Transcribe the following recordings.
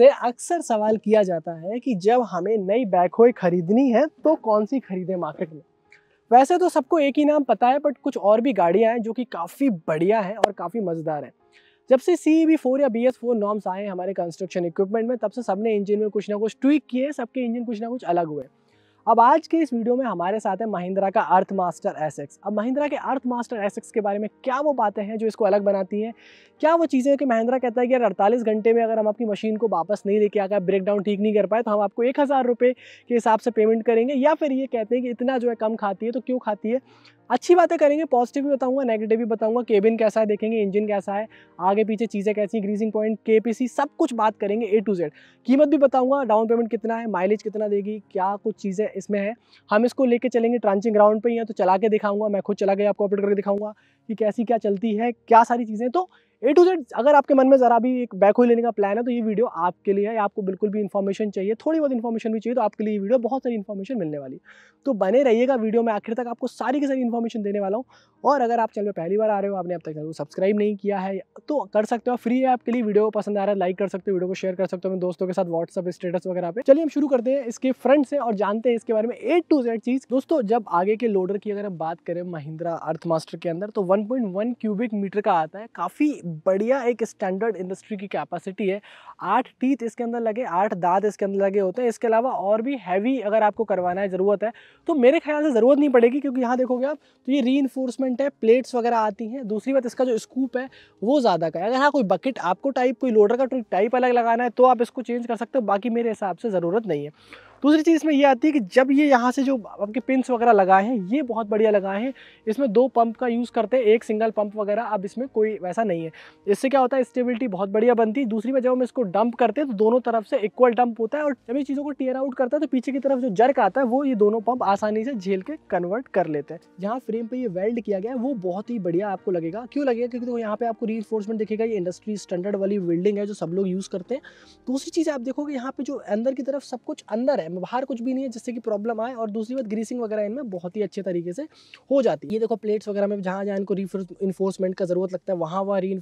मुझसे अक्सर सवाल किया जाता है कि जब हमें नई बैकहोए खरीदनी है तो कौन सी खरीदें मार्केट में वैसे तो सबको एक ही नाम पता है बट कुछ और भी गाड़ियाँ हैं जो कि काफ़ी बढ़िया हैं और काफ़ी मज़ेदार हैं जब से सी बी फोर या बी एस फोर नॉर्म्स आए हमारे कंस्ट्रक्शन इक्विपमेंट में तब से सबने इंजन में कुछ ना कुछ ट्विक किए सबके इंजन कुछ ना कुछ अलग हुए अब आज के इस वीडियो में हमारे साथ है महिंद्रा का अर्थ मास्टर एसेक्स अब महिंद्रा के अर्थ मास्टर एसेक्स के बारे में क्या वो बातें हैं जो इसको अलग बनाती हैं क्या वो चीज़ें कि महिंद्रा कहता है कि यार अड़तालीस घंटे में अगर हम आपकी मशीन को वापस नहीं लेके आ गए ब्रेक डाउन ठीक नहीं कर पाए तो हम आपको एक हज़ार रुपये के हिसाब से पेमेंट करेंगे या फिर ये कहते हैं कि इतना जो है कम खाती है तो क्यों खाती है अच्छी बातें करेंगे पॉजिटिव भी बताऊंगा नेगेटिव भी बताऊंगा केबिन कैसा है देखेंगे इंजन कैसा है आगे पीछे चीज़ें कैसी ग्रीसिंग पॉइंट के सब कुछ बात करेंगे ए टू जेड कीमत भी बताऊंगा डाउन पेमेंट कितना है माइलेज कितना देगी क्या कुछ चीज़ें इसमें है हम इसको लेके चलेंगे ट्रांचिंग ग्राउंड पर ही तो चला के दिखाऊंगा मैं खुद चला के आपको अपडेट करके दिखाऊंगा कि कैसी क्या चलती है क्या सारी चीज़ें तो ए टू जेड अगर आपके मन में ज़रा भी एक बैक लेने का प्लान है तो ये वीडियो आपके लिए है आपको बिल्कुल भी इन्फॉर्मेशन चाहिए थोड़ी बहुत इन्फॉर्मेशन भी चाहिए तो आपके लिए ये वीडियो बहुत सारी इन्फॉर्मेशन मिलने वाली तो बने रहिएगा वीडियो में आखिर तक आपको सारी की सारी इन्फॉर्मेशन देने वाला हूँ और अगर आप चैनल पर पहली बार आ रहे हो आपने अब तक चैनल सब्सक्राइब नहीं किया है तो कर सकते हो फ्री है आपके लिए वीडियो पसंद आ रहा है लाइक कर सकते हो वीडियो को शेयर कर सकते हो अपने दोस्तों के साथ व्हाट्सअप स्टेटस वगैरह पे चलिए हम शुरू करते हैं इसके फ्रंट से और जानते हैं इसके बारे में ए टू जेड चीज़ दोस्तों जब आगे के लोडर की अगर हम बात करें महिंद्रा अर्थ मास्टर के अंदर तो वन क्यूबिक मीटर का आता है काफ़ी बढ़िया एक स्टैंडर्ड इंडस्ट्री की कैपेसिटी है आठ टीथ इसके अंदर लगे आठ दांत इसके अंदर लगे होते हैं इसके अलावा और भी हैवी अगर आपको करवाना है ज़रूरत है तो मेरे ख्याल से ज़रूरत नहीं पड़ेगी क्योंकि यहाँ देखोगे आप तो ये री है प्लेट्स वगैरह आती हैं दूसरी बात इसका जो स्कूप है वो ज़्यादा का है अगर हाँ कोई बकेट आपको टाइप कोई लोडर का टाइप अलग लगाना है तो आप इसको चेंज कर सकते हो बाकी मेरे हिसाब से ज़रूरत नहीं है दूसरी चीज़ इसमें ये आती है कि जब ये यहाँ से जो आपके पिंस वगैरह लगाए हैं ये बहुत बढ़िया लगाए हैं इसमें दो पंप का यूज़ करते हैं एक सिंगल पंप वगैरह अब इसमें कोई वैसा नहीं है इससे क्या होता है स्टेबिलिटी बहुत बढ़िया बनती है दूसरी बार जब हम इसको डंप करते हैं तो दोनों तरफ से इक्वल डंप होता है और जब ये चीज़ों को टीयर आउट करता है तो पीछे की तरफ जो जर्क आता है वो ये दोनों पंप आसानी से झेल के कन्वर्ट कर लेते हैं जहाँ फ्रेम पर ये वेल्ड किया गया है वो बहुत ही बढ़िया आपको लगेगा क्यों लगेगा क्योंकि यहाँ पे आपको री इन्फोर्समेंट दिखेगा ये इंडस्ट्री स्टैंडर्ड वाली बिल्डिंग है जो सब लोग यूज़ करते हैं दूसरी चीज़ आप देखोगे यहाँ पर जो अंदर की तरफ सब कुछ अंदर है है बाहर कुछ भी नहीं है जिससे कि प्रॉब्लम आए और दूसरी बात ग्रीसिंग वगैरह इनमें बहुत ही अच्छे तरीके से हो जाती है ये देखो प्लेट्स वगैरह में जहाँ जहाँ इनको री इन्फोर्समेंट का जरूरत लगता है वहाँ वहाँ री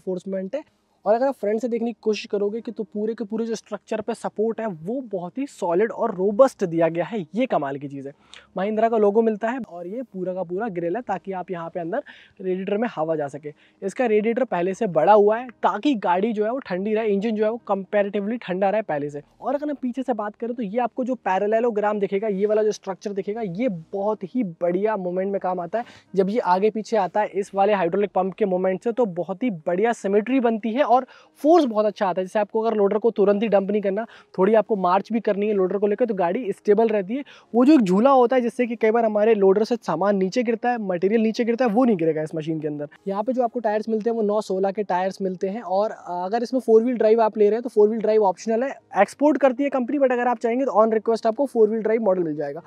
है और अगर आप फ्रंट से देखने की कोशिश करोगे कि तो पूरे के पूरे जो स्ट्रक्चर पे सपोर्ट है वो बहुत ही सॉलिड और रोबस्ट दिया गया है ये कमाल की चीज़ है महिंद्रा का लोगो मिलता है और ये पूरा का पूरा ग्रिल है ताकि आप यहाँ पे अंदर रेडिएटर में हवा जा सके इसका रेडिएटर पहले से बड़ा हुआ है ताकि गाड़ी जो है वो ठंडी रहे इंजन जो है वो कंपेरेटिवली ठंडा रहे पहले से और अगर हम पीछे से बात करें तो ये आपको जो पैरेललोग्राम दिखेगा ये वाला जो स्ट्रक्चर दिखेगा ये बहुत ही बढ़िया मोमेंट में काम आता है जब ये आगे पीछे आता है इस वाले हाइड्रोलिक पंप के मोमेंट से तो बहुत ही बढ़िया सिमेट्री बनती है और और फोर्स बहुत अच्छा आता है जैसे आपको अगर लोडर को तुरंत ही डंप नहीं करना थोड़ी आपको मार्च भी करनी है लोडर को लेकर तो गाड़ी स्टेबल रहती है वो जो एक झूला होता है जिससे कि कई बार हमारे लोडर से सामान नीचे गिरता है मटेरियल नीचे गिरता है वो नहीं गिरेगा इस मशीन के अंदर यहाँ पे जो आपको टायर्स मिलते हैं वो नौ सोलह के टायर्स मिलते हैं और अगर इसमें फोर व्हील ड्राइव आप ले रहे हैं तो फोर व्हील ड्राइव ऑप्शनल है एक्सपोर्ट करती है कंपनी बट अगर आप चाहेंगे तो ऑन रिक्वेस्ट आपको फोर व्हील ड्राइव मॉडल मिल जाएगा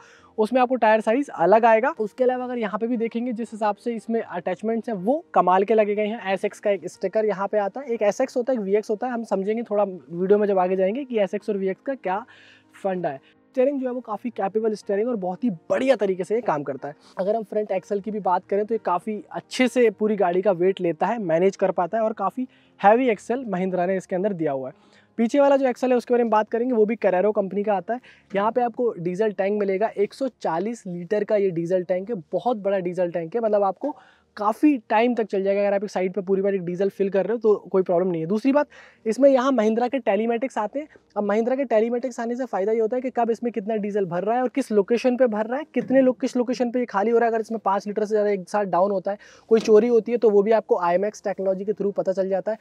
उसमें आपको टायर साइज अलग आएगा उसके अलावा अगर यहाँ पे भी देखेंगे जिस हिसाब से इसमें अटैचमेंट्स हैं वो कमाल के लगे गए हैं एस का एक स्टिकर यहाँ पे आता है एक एस एस एक्स होता है एक वी एक्स होता है हम समझेंगे थोड़ा वीडियो में जब आगे जाएंगे कि एस एक्स और वी एक्स का क्या फंडा है स्टेयरिंग जो है वो काफ़ी कैपेबल स्टेयरिंग और बहुत ही बढ़िया तरीके से ये काम करता है अगर हम फ्रंट एक्सल की भी बात करें तो ये काफ़ी अच्छे से पूरी गाड़ी का वेट लेता है मैनेज कर पाता है और काफ़ी हैवी एक्सल महिंद्रा ने इसके अंदर दिया हुआ है पीछे वाला जो एक्सल है उसके बारे में बात करेंगे वो भी करेरो कंपनी का आता है यहाँ पे आपको डीजल टैंक मिलेगा 140 लीटर का ये डीजल टैंक है बहुत बड़ा डीजल टैंक है मतलब आपको काफ़ी टाइम तक चल जाएगा अगर आप एक साइड पर पूरी बार एक डीजल फिल कर रहे हो तो कोई प्रॉब्लम नहीं है दूसरी बात इसमें यहाँ महिंद्रा के टेलीमेटिक्स आते हैं अब महिंद्रा के टेलीमेटिक्स आने से फ़ायदा ये होता है कि कब इसमें कितना डीजल भर रहा है और किस लोकेशन पर भर रहा है कितने लोग किस लोकेशन पर खाली हो रहा है अगर इसमें पाँच लीटर से ज़्यादा एक साथ डाउन होता है कोई चोरी होती है तो वो भी आपको आई टेक्नोलॉजी के थ्रू पता चल जाता है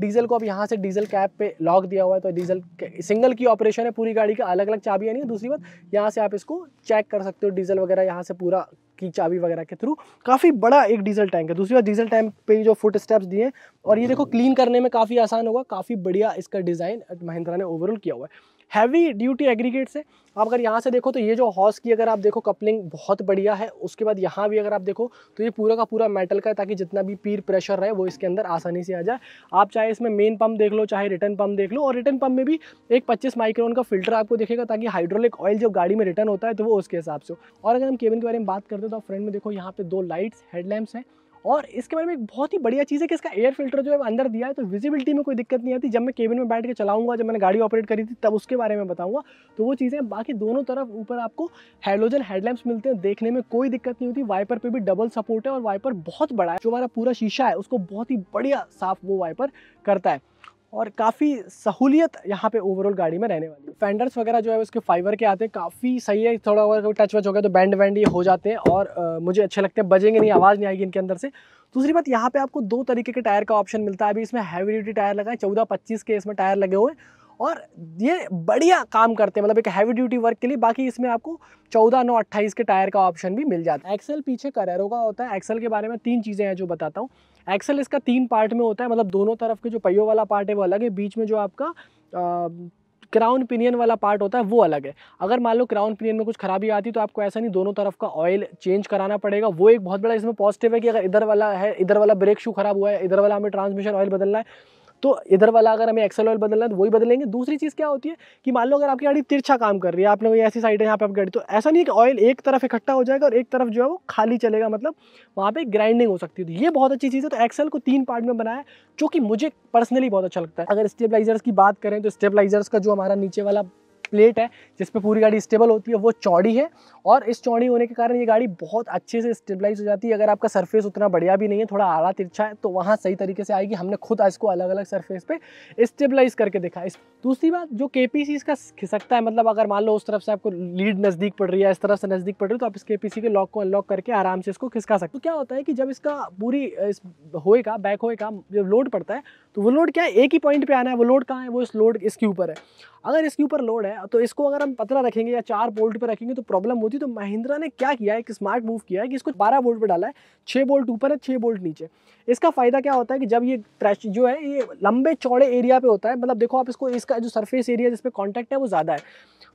डीजल को अब यहाँ से डीजल कैप पे लॉक दिया हुआ है तो डीजल सिंगल की ऑपरेशन है पूरी गाड़ी का अलग अलग है नहीं है दूसरी बात यहाँ से आप इसको चेक कर सकते हो डीजल वगैरह यहाँ से पूरा की चाबी वगैरह के थ्रू काफ़ी बड़ा एक डीजल टैंक है दूसरी बात डीजल टैंक पे जो फुट स्टेप्स दिए हैं और ये देखो क्लीन करने में काफ़ी आसान होगा काफ़ी बढ़िया इसका डिज़ाइन महिंद्रा ने ओवरऑल किया हुआ है हैवी ड्यूटी एग्रीगेट्स है आप अगर यहाँ से देखो तो ये जो हॉर्स की अगर आप देखो कपलिंग बहुत बढ़िया है उसके बाद यहाँ भी अगर आप देखो तो ये पूरा का पूरा मेटल का है ताकि जितना भी पीर प्रेशर रहे वो इसके अंदर आसानी से आ जाए आप चाहे इसमें मेन पंप देख लो चाहे रिटर्न पंप देख लो और रिटर्न पंप में भी एक पच्चीस माइक्रोन का फिल्टर आपको देखेगा ताकि हाइड्रोलिक ऑयल जब गाड़ी में रिटर्न होता है तो वो उसके हिसाब से और अगर हम केबिन के बारे में बात करते हैं तो फ्रंट में देखो यहाँ पे दो लाइट्स हेडलैम्प्स हैं और इसके बारे में एक बहुत ही बढ़िया चीज़ है कि इसका एयर फिल्टर जो है अंदर दिया है तो विजिबिलिटी में कोई दिक्कत नहीं आती जब मैं केबिन में बैठ के चलाऊंगा जब मैंने गाड़ी ऑपरेट करी थी तब उसके बारे में बताऊंगा तो वो चीज़ें बाकी दोनों तरफ ऊपर आपको हेलोजन हेडलैम्प्स मिलते हैं देखने में कोई दिक्कत नहीं होती वाइपर पर भी डबल सपोर्ट है और वाइपर बहुत बड़ा है जो हमारा पूरा शीशा है उसको बहुत ही बढ़िया साफ वो वाइपर करता है और काफ़ी सहूलियत यहाँ पे ओवरऑल गाड़ी में रहने वाली है फेंडर्स वगैरह जो है उसके फाइबर के आते हैं काफ़ी सही है थोड़ा अगर टच वच हो गया तो बैंड वैंड ये हो जाते हैं और आ, मुझे अच्छे लगते हैं बजेंगे नहीं आवाज़ नहीं आएगी इनके अंदर से दूसरी बात यहाँ पे आपको दो तरीके के टायर का ऑप्शन मिलता है अभी इसमें हैवी ड्यूटी टायर लगाए चौदह पच्चीस के इसमें टायर लगे हुए और ये बढ़िया काम करते हैं मतलब एक हैवी ड्यूटी वर्क के लिए बाकी इसमें आपको चौदह नौ अट्ठाईस के टायर का ऑप्शन भी मिल जाता है एक्सेल पीछे करेरो का होता है एक्सेल के बारे में तीन चीज़ें हैं जो बताता हूँ एक्सल इसका तीन पार्ट में होता है मतलब दोनों तरफ के जो पहियों वाला पार्ट है वो अलग है बीच में जो आपका क्राउन पिनियन वाला पार्ट होता है वो अलग है अगर मान लो क्राउन पिनियन में कुछ खराबी आती है तो आपको ऐसा नहीं दोनों तरफ का ऑयल चेंज कराना पड़ेगा वो एक बहुत बड़ा इसमें पॉजिटिव है कि अगर इधर वाला है इधर वाला ब्रेक शू खराब हुआ है इधर वाला हमें ट्रांसमिशन ऑयल बदलना है तो इधर वाला अगर हमें एक्सल ऑयल बदलना है तो वही बदलेंगे दूसरी चीज़ क्या होती है कि मान लो अगर आपकी गाड़ी तिरछा काम कर रही है आपने कोई ऐसी साइड है यहाँ पे आपकी गाड़ी तो ऐसा नहीं है कि ऑयल एक तरफ इकट्ठा हो जाएगा और एक तरफ जो है वो खाली चलेगा मतलब वहाँ पर ग्राइंडिंग हो सकती है ये बहुत अच्छी चीज़ है तो एक्सल को तीन पार्ट में बनाया जो कि मुझे पर्सनली बहुत अच्छा लगता है अगर स्टेबलाइजर्स की बात करें तो स्टेबलाइजर्स का जो हमारा नीचे वाला प्लेट है जिस पर पूरी गाड़ी स्टेबल होती है वो चौड़ी है और इस चौड़ी होने के कारण ये गाड़ी बहुत अच्छे से स्टेबलाइज हो जाती है अगर आपका सरफेस उतना बढ़िया भी नहीं है थोड़ा आड़ा तिरछा है तो वहाँ सही तरीके से आएगी हमने खुद इसको अलग अलग सरफेस पर स्टेबलाइज करके देखा इस दूसरी बात जो के इसका खिसकता है मतलब अगर मान लो उस तरफ से आपको लीड नज़दीक पड़ रही है इस तरफ से नज़दीक पड़ रही है तो आप इस के के लॉक को अनलॉक करके आराम से इसको खिसका सकते हो तो क्या होता है कि जब इसका पूरी इस होए का बैक होए का जब लोड पड़ता है तो वो लोड क्या है एक ही पॉइंट पे आना है वो लोड कहाँ है वो इस लोड इसके ऊपर है अगर इसके ऊपर लोड है तो इसको अगर हम पतला रखेंगे या चार बोल्ट पर रखेंगे तो प्रॉब्लम होती तो महिंद्रा ने क्या किया एक स्मार्ट मूव किया है कि इसको बारह बोल्ट पर डाला है छः बोल्ट ऊपर है छः बोल्ट नीचे इसका फ़ायदा क्या होता है कि जब ये क्रैश जो है ये लंबे चौड़े एरिया पे होता है मतलब देखो आप इसको इसका जो सरफेस एरिया जिसपे कॉन्टैक्ट है वो ज़्यादा है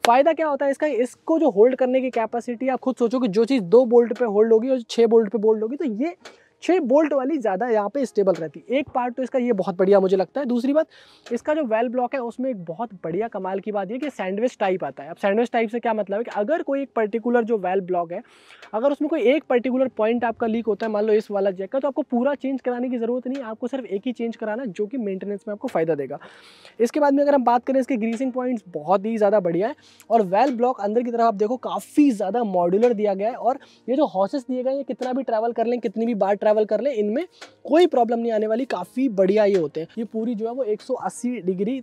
फ़ायदा क्या होता है इसका इसको जो होल्ड करने की कैपेसिटी आप खुद सोचो कि जो चीज़ दो बोल्ट पे होल्ड होगी और छः बोल्ट पे बोल्ड होगी तो ये छः बोल्ट वाली ज़्यादा यहाँ पे स्टेबल रहती है एक पार्ट तो इसका ये बहुत बढ़िया मुझे लगता है दूसरी बात इसका जो वेल ब्लॉक है उसमें एक बहुत बढ़िया कमाल की बात यह कि सैंडविच टाइप आता है अब सैंडविच टाइप से क्या मतलब है कि अगर कोई एक पर्टिकुलर जो वेल ब्लॉक है अगर उसमें कोई एक पर्टिकुलर पॉइंट आपका लीक होता है मान लो इस वाला जैक का तो आपको पूरा चेंज कराने की ज़रूरत नहीं आपको सिर्फ एक ही चेंज कराना जो कि मेंटेनेंस में आपको फ़ायदा देगा इसके बाद में अगर हम बात करें इसके ग्रीसिंग पॉइंट्स बहुत ही ज़्यादा बढ़िया है और वेल ब्लॉक अंदर की तरफ आप देखो काफ़ी ज़्यादा मॉड्यूलर दिया गया है और ये जो हॉसेस दिए गए ये कितना भी ट्रैवल कर लें कितनी भी बार ट्रैवल कर ले इनमें कोई प्रॉब्लम नहीं आने वाली काफ़ी बढ़िया ये होते हैं ये पूरी जो है वो 180 डिग्री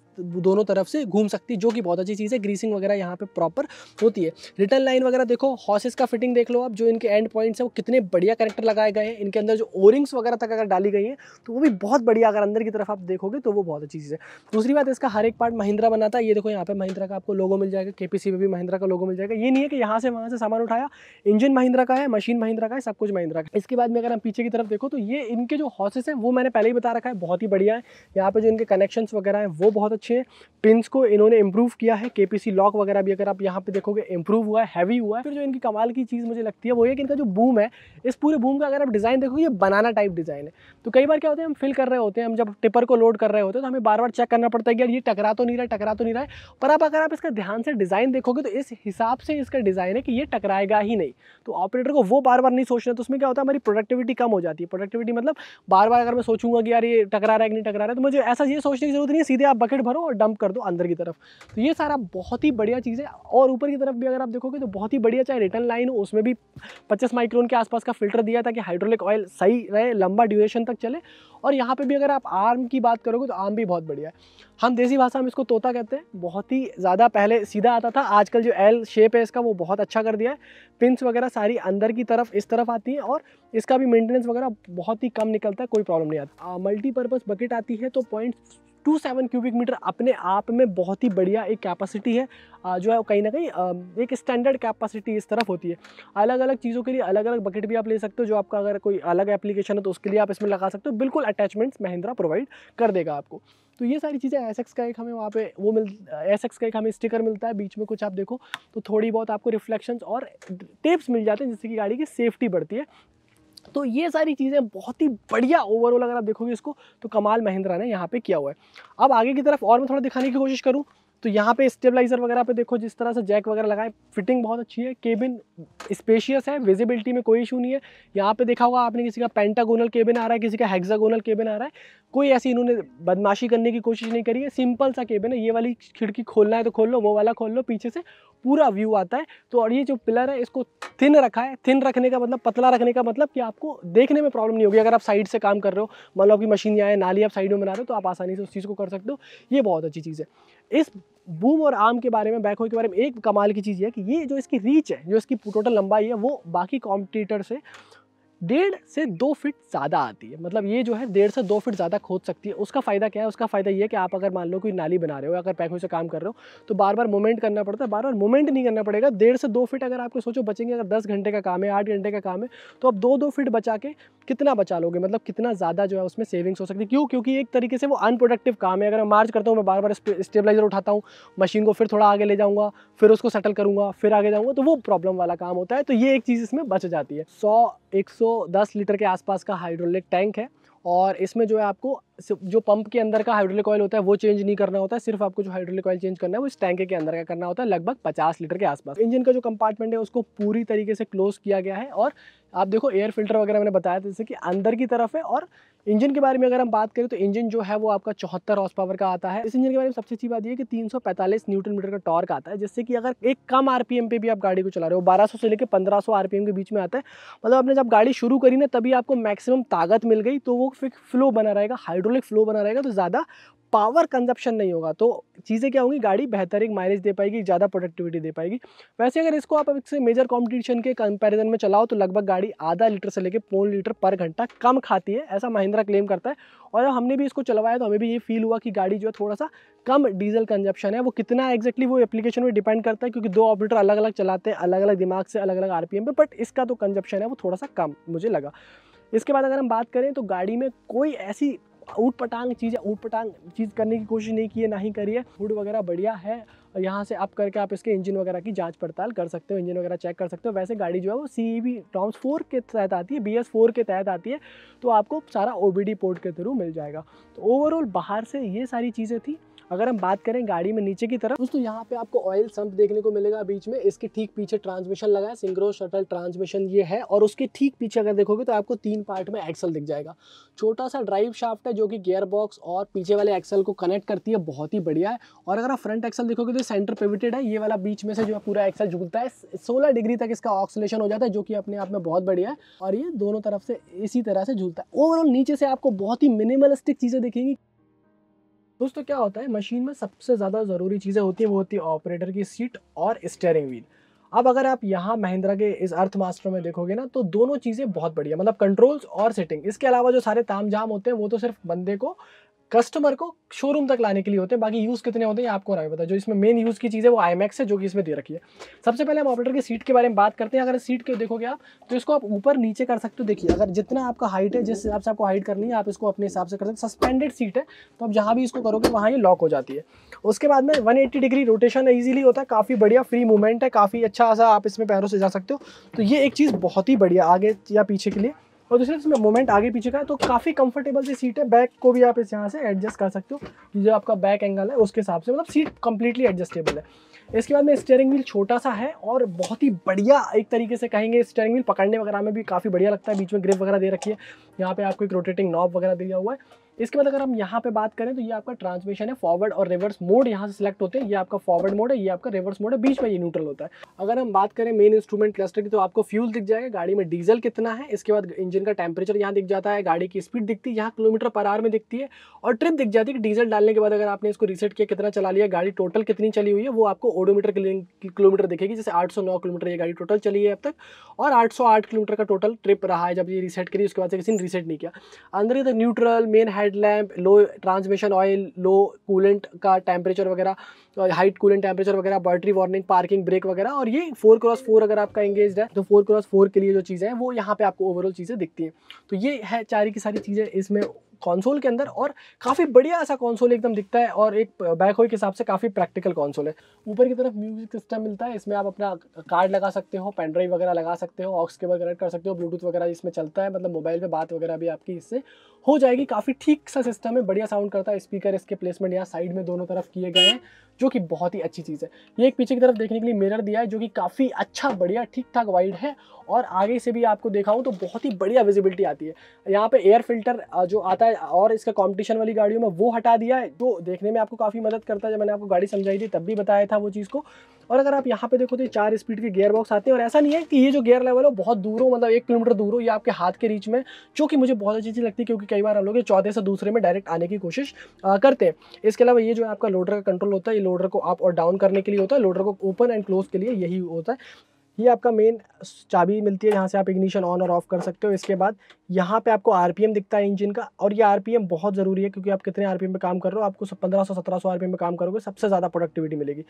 दोनों तरफ से घूम सकती है जो कि बहुत अच्छी चीज़ है ग्रीसिंग वगैरह यहाँ पे प्रॉपर होती है रिटर्न लाइन वगैरह देखो हॉसेस का फिटिंग देख लो आप जो इनके एंड पॉइंट्स है वो कितने बढ़िया करेक्टर लगाए गए हैं इनके अंदर जो ओरिंग्स वगैरह तक अगर डाली गई हैं तो वो भी बहुत बढ़िया अगर अंदर की तरफ आप देखोगे तो वो बहुत अच्छी चीज़ है दूसरी बात इसका हर एक पार्ट महिंद्रा बनाता है ये देखो यहाँ पे महिंद्रा का आपको लोगो मिल जाएगा के पी भी महिंद्रा का लोगो मिल जाएगा ये नहीं है कि यहाँ से वहाँ से सामान उठाया इंजन महिंद्रा का है मशीन महिंद्रा का है सब कुछ महिंद्रा का इसके बाद में अगर हम पीछे की तरफ देखो तो ये इनके जो हॉसेस हैं वो मैंने पहले ही बता रखा है बहुत ही बढ़िया है यहाँ पे जो इनके कनेक्शंस वगैरह हैं वो बहुत अच्छे हैं पिंस को इन्होंने इंप्रूव किया है के लॉक वगैरह भी अगर आप यहाँ पे देखोगे इंप्रूव हुआ है हैवी हुआ है फिर जो इनकी कमाल की चीज़ मुझे लगती है वो ये कि इनका जो बूम है इस पूरे बूम का अगर आप डिज़ाइन देखोगे ये बनाना टाइप डिज़ाइन है तो कई बार क्या होता है हम फिल कर रहे होते हैं हम जब टिपर को लोड कर रहे होते हैं तो हमें बार बार चेक करना पड़ता है कि यार ये टकरा तो नहीं रहा टकरा तो नहीं रहा है पर आप अगर आप इसका ध्यान से डिज़ाइन देखोगे तो इस हिसाब से इसका डिज़ाइन है कि ये टकराएगा ही नहीं तो ऑपरेटर को वो बार बार नहीं सोचना तो उसमें क्या होता है हमारी प्रोडक्टिविटी कम हो जाती है प्रोडक्टिविटी मतलब बार बार अगर मैं सोचूंगा कि यार ये टकरा रहा है कि नहीं टकरा रहा है तो मुझे ऐसा ये सोचने की जरूरत नहीं है सीधे आप बकेट भरो और डंप कर दो अंदर की तरफ तो ये सारा बहुत ही बढ़िया चीज़ है और ऊपर की तरफ भी अगर आप देखोगे तो बहुत ही बढ़िया चाहे रिटर्न लाइन हो उसमें भी पच्चीस माइक्रोन के आसपास का फिल्टर दिया ताकि हाइड्रोलिक ऑयल सही रहे लंबा ड्यूरेशन तक चले और यहाँ पे भी अगर आप आम की बात करोगे तो आम भी बहुत बढ़िया है हम देसी भाषा में इसको तोता कहते हैं बहुत ही ज़्यादा पहले सीधा आता था आजकल जो एल शेप है इसका वो बहुत अच्छा कर दिया है पिंस वगैरह सारी अंदर की तरफ इस तरफ आती हैं और इसका भी मेंटेनेंस वगैरह बहुत ही कम निकलता है कोई प्रॉब्लम नहीं आता मल्टीपर्पज़ बकेट आती है तो point two seven cubic metre अपने आप में बहुत ही बढ़िया एक कैपेसिटी है जो है कहीं ना कहीं एक स्टैंडर्ड कैपेसिटी इस तरफ होती है अलग अलग चीज़ों के लिए अलग अलग बकेट भी आप ले सकते हो जो आपका अगर कोई अलग एप्लीकेशन है तो उसके लिए आप इसमें लगा सकते हो बिल्कुल अटैचमेंट्स महिंद्रा प्रोवाइड कर देगा आपको तो ये सारी चीज़ें एस का एक हमें वहाँ पे वो मिल एस का एक हमें स्टिकर मिलता है बीच में कुछ आप देखो तो थोड़ी बहुत आपको रिफ्लेक्शंस और टेप्स मिल जाते हैं जिससे कि गाड़ी की सेफ्टी बढ़ती है तो ये सारी चीज़ें बहुत ही बढ़िया ओवरऑल अगर आप देखोगे इसको तो कमाल महिंद्रा ने यहाँ पे किया हुआ है अब आगे की तरफ और मैं थोड़ा दिखाने की कोशिश करूँ तो यहाँ पे स्टेबलाइजर वगैरह पे देखो जिस तरह से जैक वगैरह लगाए फिटिंग बहुत अच्छी है केबिन स्पेशियस है विजिबिलिटी में कोई इशू नहीं है यहाँ पे देखा होगा आपने किसी का पेंटागोनल केबिन आ रहा है किसी का हेक्सागोनल केबिन आ रहा है कोई ऐसी इन्होंने बदमाशी करने की कोशिश नहीं करी है सिंपल सा केबिन है ये वाली खिड़की खोलना है तो खोल लो वो वाला खोल लो पीछे से पूरा व्यू आता है तो और ये जो पिलर है इसको थिन रखा है थिन रखने का मतलब पतला रखने का मतलब कि आपको देखने में प्रॉब्लम नहीं होगी अगर आप साइड से काम कर रहे हो मतलब कि मशीन यहाँ नाली आप साइड में बना रहे हो तो आप आसानी से उस चीज़ को कर सकते हो ये बहुत अच्छी चीज़ है इस बूम और आम के बारे में बैकहो के बारे में एक कमाल की चीज़ है कि ये जो इसकी रीच है जो इसकी टोटल लंबाई है वो बाकी कॉम्पिटिटर से डेढ़ से दो फीट ज़्यादा आती है मतलब ये जो है डेढ़ से दो फीट ज़्यादा खोद सकती है उसका फ़ायदा क्या है उसका फ़ायदा ये है कि आप अगर मान लो कोई नाली बना रहे हो अगर पैकों से काम कर रहे हो तो बार बार मूवमेंट करना पड़ता है बार बार मूवमेंट नहीं करना पड़ेगा डेढ़ से दो फीट अगर आपको सोचो बचेंगे अगर दस घंटे का काम है आठ घंटे का काम है तो आप दो दो फीट बचा के कितना बचा लोगे मतलब कितना ज़्यादा जो है उसमें सेविंग्स हो सकती है क्यों क्योंकि एक तरीके से वो अनप्रोडक्टिव काम है अगर मैं मार्च करता हूँ मैं बार बार स्टेबलाइजर उठाता हूँ मशीन को फिर थोड़ा आगे ले जाऊँगा फिर उसको सेटल करूँगा फिर आगे जाऊँगा तो वो प्रॉब्लम वाला काम होता है तो ये एक चीज़ इसमें बच जाती है सौ एक सौ दस लीटर के आसपास का हाइड्रोलिक टैंक है और इसमें जो है आपको जो पंप के अंदर का हाइड्रोलिक ऑयल होता है वो चेंज नहीं करना होता है सिर्फ आपको जो हाइड्रोलिक ऑयल चेंज करना है वो इस टैंक के अंदर का करना होता है लगभग 50 लीटर के आसपास इंजन का जो कंपार्टमेंट है उसको पूरी तरीके से क्लोज किया गया है और आप देखो एयर फिल्टर वगैरह मैंने बताया था जैसे कि अंदर की तरफ है और इंजन के बारे में अगर हम बात करें तो इंजन जो है वो आपका चौहत्तर हॉर्स पावर का आता है इस इंजन के बारे में सबसे अच्छी बात यह कि 345 न्यूटन मीटर का टॉर्क आता है जिससे कि अगर एक कम आरपीएम पे भी आप गाड़ी को चला रहे हो 1200 से लेकर 1500 आरपीएम के बीच में आता है मतलब आपने जब गाड़ी शुरू करी ना तभी आपको मैक्सिमम ताकत मिल गई तो वो फ्लो बना रहेगा हाइड्रोलिक फ्लो बना रहेगा तो ज़्यादा पावर कंजप्शन नहीं होगा तो चीज़ें क्या होंगी गाड़ी बेहतर एक माइलेज दे पाएगी ज़्यादा प्रोडक्टिविटी दे पाएगी वैसे अगर इसको आप से मेजर कॉम्पिटिशन के कंपैरिजन में चलाओ तो लगभग गाड़ी आधा लीटर से लेकर पौन लीटर पर घंटा कम खाती है ऐसा महिंद्रा क्लेम करता है और जब हमने भी इसको चलवाया तो हमें भी ये फील हुआ कि गाड़ी जो है थोड़ा सा कम डीजल कंजप्शन है वो कितना एक्जैक्टली वो एप्लीकेशन में डिपेंड करता है क्योंकि दो ऑपरेटर अलग अलग चलाते हैं अलग अलग दिमाग से अलग अलग आर पे बट इसका तो कंजप्शन है वो थोड़ा सा कम मुझे लगा इसके बाद अगर हम बात करें तो गाड़ी में कोई ऐसी ऊट पटांग चीज़ है ऊट पटांग चीज़ करने की कोशिश नहीं की है ना ही करिए फूड वगैरह बढ़िया है और यहाँ से आप करके आप इसके इंजन वगैरह की जांच पड़ताल कर सकते हो इंजन वगैरह चेक कर सकते हो वैसे गाड़ी जो है वो सी ई बी टॉम्स फोर के तहत आती है बी एस फोर के तहत आती है तो आपको सारा ओ बी डी पोर्ट के थ्रू मिल जाएगा तो ओवरऑल बाहर से ये सारी चीज़ें थी अगर हम बात करें गाड़ी में नीचे की तरफ दोस्तों यहाँ पे आपको ऑयल संप देखने को मिलेगा बीच में इसके ठीक पीछे ट्रांसमिशन लगा है सिंग्रो शटल ट्रांसमिशन ये है और उसके ठीक पीछे अगर देखोगे तो आपको तीन पार्ट में एक्सल दिख जाएगा छोटा सा ड्राइव शाफ्ट है जो कि गियर बॉक्स और पीछे वाले एक्सल को कनेक्ट करती है बहुत ही बढ़िया है और अगर आप फ्रंट एक्सल देखोगे तो सेंटर पेविटेड है ये वाला बीच में से जो है पूरा एक्सल झुकता है सोलह डिग्री तक इसका ऑक्सीलेशन हो जाता है जो कि अपने आप में बहुत बढ़िया है और ये दोनों तरफ से इसी तरह से झूलता है ओवरऑल नीचे से आपको बहुत ही मिनिमलिस्टिक चीज़ें दिखेंगी दोस्तों क्या होता है मशीन में सबसे ज़्यादा ज़रूरी चीज़ें होती हैं वो होती है ऑपरेटर की सीट और स्टेयरिंग व्हील अब अगर आप यहाँ महिंद्रा के इस अर्थ मास्टर में देखोगे ना तो दोनों चीज़ें बहुत बढ़िया मतलब कंट्रोल्स और सेटिंग इसके अलावा जो सारे ताम होते हैं वो तो सिर्फ बंदे को कस्टमर को शोरूम तक लाने के लिए होते हैं बाकी यूज़ कितने होते हैं आपको और पता जो इसमें मेन यूज़ की चीज़ है वो आई है जो कि इसमें दे रखी है सबसे पहले हम ऑपरेटर की सीट के बारे में बात करते हैं अगर सीट के देखोगे आप तो इसको आप ऊपर नीचे कर सकते हो देखिए अगर जितना आपका हाइट है जिस हिसाब से आपको हाइट करनी है आप इसको अपने हिसाब से कर सकते सस्पेंडेड सीट है तो आप जहाँ भी इसको करोगे वहाँ ये लॉक हो जाती है उसके बाद में वन डिग्री रोटेशन ईजिली होता है काफ़ी बढ़िया फ्री मूवमेंट है काफ़ी अच्छा सा आप इसमें पैरों से जा सकते हो तो ये एक चीज़ बहुत ही बढ़िया आगे या पीछे के लिए और दूसरे इसमें मोमेंट आगे पीछे का है तो काफ़ी कंफर्टेबल सी सीट है बैक को भी आप इस यहाँ से एडजस्ट कर सकते हो कि जो आपका बैक एंगल है उसके हिसाब से मतलब सीट कम्प्लीटली एडजस्टेबल है इसके बाद में स्टेयरिंग व्हील छोटा सा है और बहुत ही बढ़िया एक तरीके से कहेंगे स्टेयरिंग व्हील पकड़ने वगैरह में भी काफ़ी बढ़िया लगता है बीच में ग्रिप वगैरह दे रखी है यहाँ पर आपको एक रोटेटिंग नॉब वगैरह दिया हुआ है इसके बाद अगर हम यहाँ पे बात करें तो ये आपका ट्रांसमिशन है फॉरवर्ड और रिवर्स मोड यहाँ से सिलेक्ट होते हैं ये आपका फॉरवर्ड मोड है ये आपका रिवर्स मोड है बीच में ये न्यूट्रल होता है अगर हम बात करें मेन इंस्ट्रूमेंट क्लस्टर की तो आपको फ्यूल दिख जाएगा गाड़ी में डीजल कितना है इसके बाद इंजन का टेम्परेचर यहाँ दिख जाता है गाड़ी की स्पीड दिखती है यहाँ किलोमीटर पर आर में दिखती है और ट्रिप दिख जाती है डीजल डालने के बाद अगर आपने इसको रिसेट किया कितना चला लिया गाड़ी टोटल कितनी चली हुई है वो आपको ओडोमीटर किलोमीटर दिखेगी जैसे आठ किलोमीटर ये गाड़ी टोटल चली है अब तक और आठ किलोमीटर का टोटल ट्रिप रहा है जब ये रिसेट करी उसके बाद से किसी ने रिसेट नहीं किया अंदर ही न्यूट्रल मेन है headlamp low transmission oil low coolant का टेम्परेचर वगैरह हाइट कूलेंट टेम्परेचर वगैरह बैटरी वार्निंग पार्किंग ब्रेक वगैरह और ये फोर क्रॉस फोर अगर आपका एंगेज है तो फोर क्रॉस फोर के लिए जो चीज़ें हैं वो यहाँ पे आपको ओवरऑल चीज़ें दिखती हैं तो ये है चारी की सारी चीज़ें इसमें कॉन्सोल के अंदर और काफ़ी बढ़िया ऐसा कॉन्सोल एकदम दिखता है और एक बैकहो के हिसाब से काफ़ी प्रैक्टिकल कॉन्सोल है ऊपर की तरफ म्यूजिक सिस्टम मिलता है इसमें आप अपना कार्ड लगा सकते हो पेनड्राइव वगैरह लगा सकते हो ऑक्स केबल कनेक्ट कर सकते हो ब्लूटूथ वगैरह इसमें चलता है मतलब मोबाइल पर बात वगैरह भी आपकी इससे हो जाएगी काफ़ी ठीक सा सिस्टम है बढ़िया साउंड करता है स्पीकर इसके प्लेसमेंट यहाँ साइड में दोनों तरफ किए गए हैं जो कि बहुत ही अच्छी चीज़ है ये एक पीछे की तरफ देखने के लिए मिरर दिया है जो कि काफ़ी अच्छा बढ़िया ठीक ठाक वाइड है और आगे से भी आपको देखा हो तो बहुत ही बढ़िया विजिबिलिटी आती है यहाँ पे एयर फिल्टर जो आता है और इसका कॉम्पिटिशन वाली गाड़ियों में वो हटा दिया है जो देखने में आपको काफ़ी मदद करता है जब मैंने आपको गाड़ी समझाई थी तब भी बताया था वो चीज़ को और अगर आप यहाँ पे देखो तो चार स्पीड के गियर बॉक्स आते हैं और ऐसा नहीं है कि ये जो गियर लेवल हो बहुत दूर हो मतलब एक किलोमीटर दूर हो ये आपके हाथ के रीच में जो कि मुझे बहुत अच्छी चीज़ लगती है क्योंकि कई बार हम लोग चौथे से दूसरे में डायरेक्ट आने की कोशिश करते हैं इसके अलावा ये जो आपका लोडर का कंट्रोल होता है ये लोडर को आप और डाउन करने के लिए होता है लोडर को ओपन एंड क्लोज के लिए यही होता है ये आपका मेन चाबी मिलती है यहाँ से आप इग्निशन ऑन और ऑफ कर सकते हो इसके बाद यहाँ पे आपको आरपीएम दिखता है इंजन का और ये आरपीएम बहुत ज़रूरी है क्योंकि आप कितने आरपीएम पे काम कर रहे हो आपको सब पंद्रह सौ सत्रह सौ आर पे काम करोगे सबसे ज़्यादा प्रोडक्टिविटी मिलेगी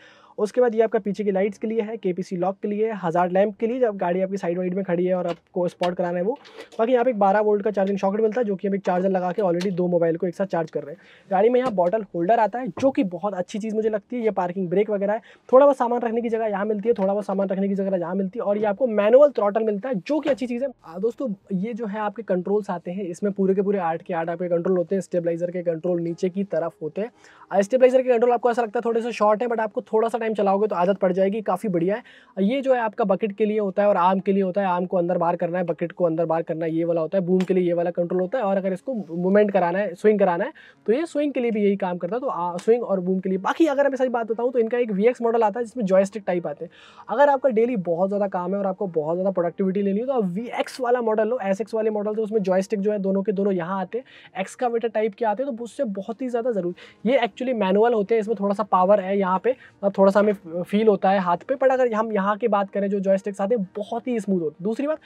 उसके बाद ये आपका पीछे की लाइट्स के लिए है के लॉक के लिए हज़ार लैम्प के लिए जब गाड़ी आपकी साइड वाइड में खड़ी है और आपको स्पॉट कराना है वो बाकी यहाँ पे एक बारह वोल्ट का चार्जिंग शॉकेट मिलता है जो कि हम एक चार्जर लगा के ऑलरेडी दो मोबाइल को एक साथ चार्ज कर रहे हैं गाड़ी में यहाँ बॉटल होल्डर आता है जो कि बहुत अच्छी चीज़ मुझे लगती है ये पार्किंग ब्रेक वगैरह है थोड़ा बहुत सामान रखने की जगह यहाँ मिलती है थोड़ा बहुत सामान रखने की जगह जहाँ ना मिलती और ये आपको मैनुअल थ्रॉटल मिलता है जो कि अच्छी चीज़ है दोस्तों ये जो है आपके कंट्रोल्स आते हैं इसमें पूरे के पूरे आठ के आठ आपके कंट्रोल होते हैं स्टेबलाइजर के कंट्रोल नीचे की तरफ होते हैं स्टेबलाइजर के कंट्रोल आपको ऐसा लगता है थोड़े से शॉर्ट है बट आपको थोड़ा सा टाइम चलाओगे तो आदत पड़ जाएगी काफ़ी बढ़िया है ये जो है आपका बकेट के लिए होता है और आम के लिए होता है आम को अंदर बाहर करना है बकेट को अंदर बाहर करना है ये वाला होता है बूम के लिए ये वाला कंट्रोल होता है और अगर इसको मूवमेंट कराना है स्विंग कराना है तो ये स्विंग के लिए भी यही काम करता है तो स्विंग और बूम के लिए बाकी अगर मैं सही बात बताऊँ तो इनका एक वी मॉडल आता है जिसमें जॉयस्टिक टाइप आते हैं अगर आपका डेली बहुत बहुत ज़्यादा काम है और आपको बहुत ज़्यादा प्रोडक्टिविटी लेनी हो तो आप वी एक्स वाला मॉडल लो एस एक्स वाले मॉडल तो उसमें जॉयस्टिक जो है दोनों के दोनों यहाँ आते हैं एक्सकावेटर टाइप के आते हैं तो उससे बहुत ही ज़्यादा ज़रूरी ये एक्चुअली मैनुअल होते हैं इसमें थोड़ा सा पावर है यहाँ पे मतलब थोड़ा सा हमें फील होता है हाथ पे पर अगर हम यहाँ की बात करें जो जॉयस्टिक्स आते हैं बहुत ही स्मूथ होते दूसरी बात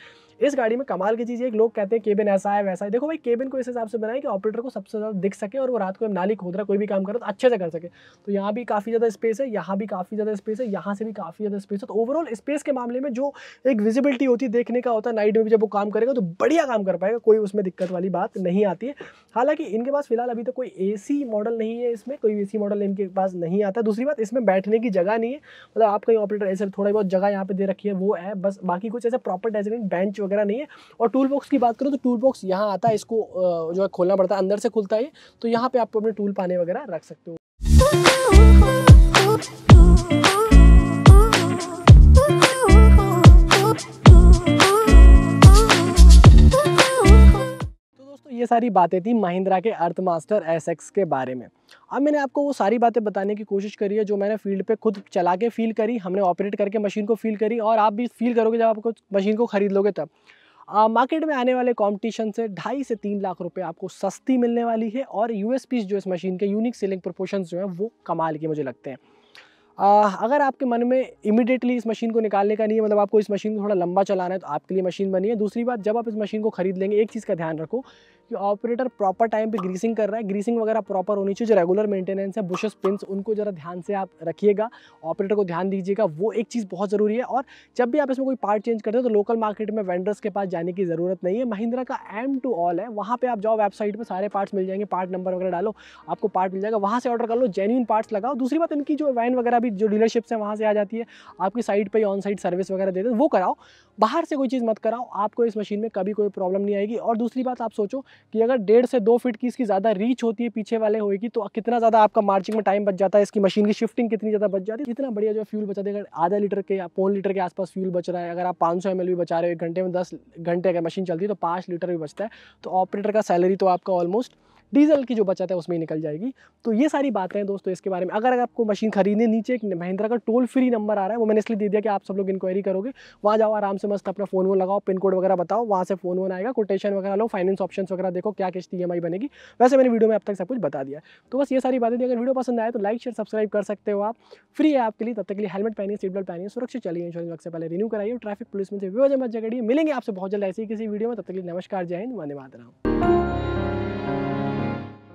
इस गाड़ी में कमाल की चीज़ है लोग कहते हैं केबिन ऐसा है वैसा है देखो भाई केबिन को इस हिसाब से बनाए कि ऑपरेटर को सबसे ज़्यादा दिख सके और वो रात को नाली खोद रहा कोई भी काम कर रहा तो अच्छे से कर सके तो यहाँ भी काफ़ी ज़्यादा स्पेस है यहाँ भी काफ़ी ज़्यादा स्पेस है यहाँ से भी काफ़ी ज़्यादा स्पेस है तो ओवरऑल स्पेस के मामले में जो एक विजिबिलिटी होती है देखने का होता है नाइट में भी जब वो काम करेगा तो बढ़िया काम कर पाएगा कोई उसमें दिक्कत वाली बात नहीं आती है हालांकि इनके पास फिलहाल अभी तक तो कोई ए मॉडल नहीं है इसमें कोई ए मॉडल इनके पास नहीं आता दूसरी बात इसमें बैठने की जगह नहीं है मतलब आप कहीं ऑपरेटर ऐसे थोड़ी बहुत जगह यहाँ पे दे रखी है वो है बस बाकी कुछ ऐसा प्रॉपर डेजिग्नेट बेंच वगैरह नहीं है और टूल बॉक्स की बात करूँ तो टूल बॉक्स यहाँ आता है इसको जो है खोलना पड़ता है अंदर से खुलता है तो यहाँ पर आप अपने टूल पाने वगैरह रख सकते हो तो ये सारी बातें थी महिंद्रा के अर्थ मास्टर एस के बारे में अब मैंने आपको वो सारी बातें बताने की कोशिश करी है जो मैंने फील्ड पे खुद चला के फील करी हमने ऑपरेट करके मशीन को फील करी और आप भी फील करोगे जब आपको मशीन को ख़रीद लोगे तब मार्केट में आने वाले कंपटीशन से ढाई से तीन लाख रुपए आपको सस्ती मिलने वाली है और यू जो इस मशीन के यूनिक सेलिंग प्रपोर्शन जो हैं वो कमाल के मुझे लगते हैं आ, अगर आपके मन में इमिडिएटली इस मशीन को निकालने का नहीं है मतलब आपको इस मशीन को थोड़ा लंबा चलाना है तो आपके लिए मशीन बनी है दूसरी बात जब आप इस मशीन को खरीद लेंगे एक चीज़ का ध्यान रखो कि ऑपरेटर प्रॉपर टाइम पे ग्रीसिंग कर रहा है ग्रीसिंग वगैरह प्रॉपर होनी चाहिए जो रेगुलर मेंटेनेंस है बुशेस पिंस उनको ज़रा ध्यान से आप रखिएगा ऑपरेटर को ध्यान दीजिएगा वो एक चीज़ बहुत ज़रूरी है और जब भी आप इसमें कोई पार्ट चेंज करते हो तो लोकल मार्केट में वेंडर्स के पास जाने की ज़रूरत नहीं है महिंद्रा का एम टू ऑल है वहाँ पर आप जाओ वेबसाइट पर सारे पार्ट्स मिल जाएंगे पार्ट नंबर वगैरह डालो आपको पार्ट मिल जाएगा वहाँ से ऑर्डर कर लो जेन्यून पार्ट्स लगाओ दूसरी बात इनकी जो वैन वगैरह भी जो डीलरशिप्स हैं वहाँ से आ जाती है आपकी साइट पर ही ऑन साइट सर्विस वगैरह देते हैं वो कराओ बाहर से कोई चीज़ मत कराओ आपको इस मशीन में कभी कोई प्रॉब्लम नहीं आएगी और दूसरी बात आप सोचो कि अगर डेढ़ से दो फीट की इसकी ज़्यादा रीच होती है पीछे वाले होएगी तो कितना ज़्यादा आपका मार्चिंग में टाइम बच जाता है इसकी मशीन की शिफ्टिंग कितनी ज़्यादा बच जाती है इतना बढ़िया जो फ्यूल बचा देगा आधा लीटर के या पौन लीटर के आसपास फ्यूल बच रहा है अगर आप पाँच सौ भी बचा रहे हो एक घंटे में दस घंटे अगर मशीन चलती है तो पाँच लीटर भी बचता है तो ऑपरेटर का सैलरी तो आपका ऑलमोस्ट डीजल की जो बचत है उसमें ही निकल जाएगी तो ये सारी बातें दोस्तों इसके बारे में अगर आपको मशीन खरीदने नीचे एक महिंद्रा का टोल फ्री नंबर आ रहा है वो मैंने इसलिए दे दिया कि आप सब लोग इंक्वायरी करोगे वहाँ जाओ आराम से मस्त अपना फोन वो लगाओ पिन कोड वगैरह बताओ वहाँ से फोन वन आएगा कोटेशन वगैरह लो फाइनेंस ऑप्शन वगैरह देखो क्या किश्त ई बनेगी वैसे मैंने वीडियो में अब तक सब कुछ बता दिया तो बस ये सारी बातें अगर वीडियो पसंद आए तो लाइक शेयर सब्सक्राइब कर सकते हो आप फ्री है आपके लिए तब तक के लिए हेलमेट पहनिए सीट बेल्ट पहनिए सुरक्षित चलिए इंश्योरेंस वक्त से पहले रिन्यू कराइए ट्रैफिक पुलिस में से विवजन मत जगड़िए मिलेंगे आपसे बहुत जल्द ऐसी किसी वीडियो में तब तक के लिए नमस्कार जय हिंद वंदे मातरम